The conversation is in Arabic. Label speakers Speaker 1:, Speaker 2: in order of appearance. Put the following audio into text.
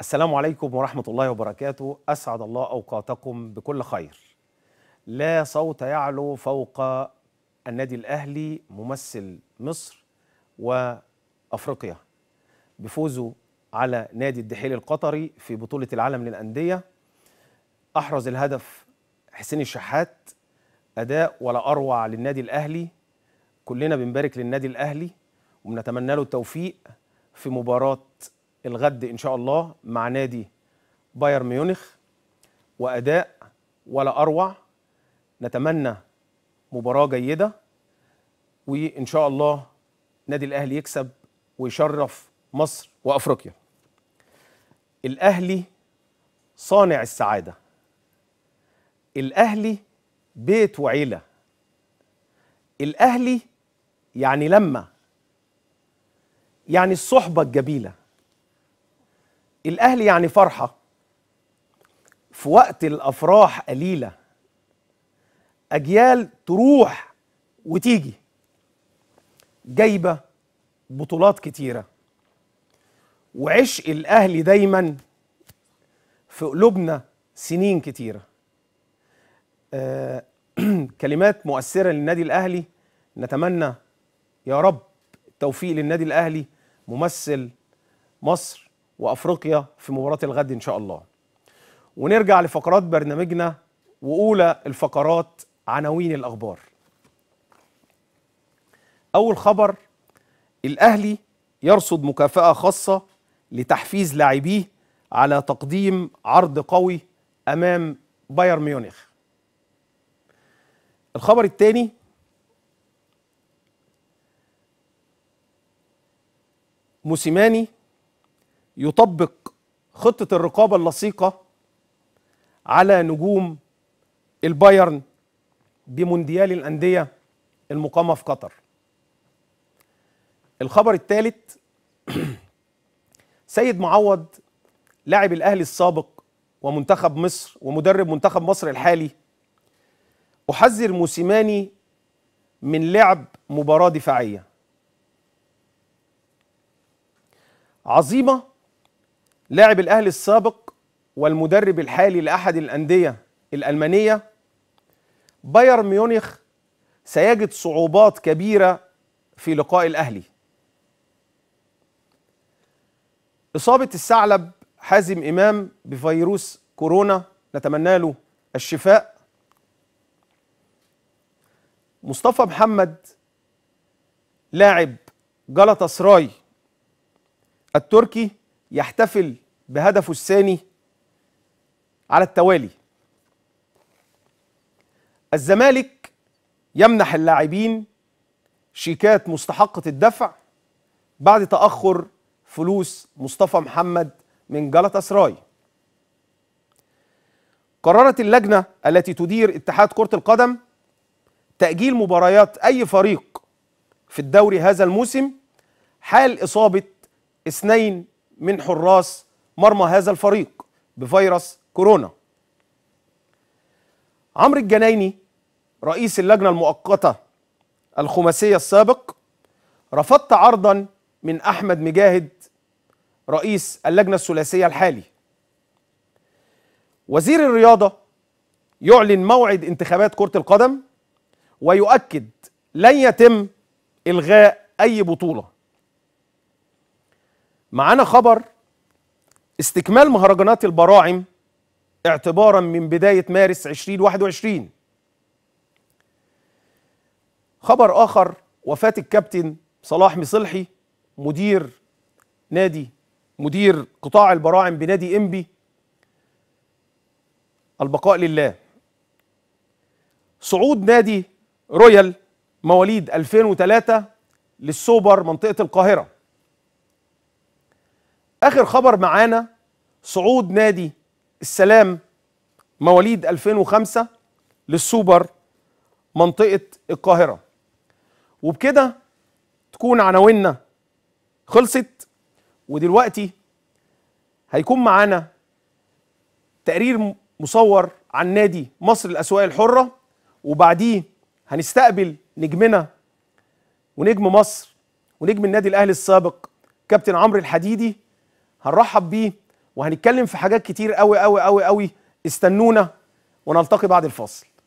Speaker 1: السلام عليكم ورحمة الله وبركاته أسعد الله أوقاتكم بكل خير لا صوت يعلو فوق النادي الأهلي ممثل مصر وأفريقيا بفوزه على نادي الدحيل القطري في بطولة العالم للأندية أحرز الهدف حسين الشحات أداء ولا أروع للنادي الأهلي كلنا بنبارك للنادي الأهلي وبنتمنى له التوفيق في مباراة الغد ان شاء الله مع نادي بايرن ميونخ واداء ولا اروع نتمنى مباراه جيده وان شاء الله نادي الاهلي يكسب ويشرف مصر وافريقيا الاهلي صانع السعاده الاهلي بيت وعيله الاهلي يعني لما يعني الصحبه الجميله الاهلي يعني فرحه في وقت الافراح قليله اجيال تروح وتيجي جايبه بطولات كتيره وعشق الاهلي دايما في قلوبنا سنين كتيره آه كلمات مؤثره للنادي الاهلي نتمنى يا رب التوفيق للنادي الاهلي ممثل مصر وأفريقيا في مباراة الغد إن شاء الله ونرجع لفقرات برنامجنا وأولى الفقرات عناوين الأخبار أول خبر الأهلي يرصد مكافأة خاصة لتحفيز لاعبيه على تقديم عرض قوي أمام بايرن ميونخ الخبر الثاني موسيماني يطبق خطة الرقابة اللصيقة على نجوم البايرن بمونديال الأندية المقامة في قطر الخبر الثالث سيد معوض لاعب الأهلي السابق ومنتخب مصر ومدرب منتخب مصر الحالي أحذر موسيماني من لعب مباراة دفاعية عظيمة لاعب الاهلي السابق والمدرب الحالي لاحد الانديه الالمانيه بايرن ميونخ سيجد صعوبات كبيره في لقاء الاهلي اصابه الثعلب حازم امام بفيروس كورونا نتمنى له الشفاء مصطفى محمد لاعب جلطة سراي التركي يحتفل بهدفه الثاني على التوالي الزمالك يمنح اللاعبين شيكات مستحقة الدفع بعد تأخر فلوس مصطفى محمد من جلطة سراي قررت اللجنة التي تدير اتحاد كرة القدم تأجيل مباريات أي فريق في الدوري هذا الموسم حال إصابة اثنين من حراس مرمى هذا الفريق بفيروس كورونا عمرو الجنايني رئيس اللجنة المؤقتة الخماسية السابق رفضت عرضا من أحمد مجاهد رئيس اللجنة الثلاثية الحالي وزير الرياضة يعلن موعد انتخابات كرة القدم ويؤكد لن يتم إلغاء أي بطولة معانا خبر استكمال مهرجانات البراعم اعتبارا من بداية مارس 2021 خبر آخر وفاة الكابتن صلاح مصلحي مدير نادي مدير قطاع البراعم بنادي إنبي البقاء لله صعود نادي رويال مواليد 2003 للسوبر منطقة القاهرة اخر خبر معانا صعود نادي السلام مواليد 2005 للسوبر منطقه القاهره وبكده تكون عناويننا خلصت ودلوقتي هيكون معانا تقرير مصور عن نادي مصر الاسواق الحره وبعديه هنستقبل نجمنا ونجم مصر ونجم النادي الاهلي السابق كابتن عمرو الحديدي هنرحب بيه وهنتكلم في حاجات كتير قوي قوي قوي قوي استنونا ونلتقي بعد الفاصل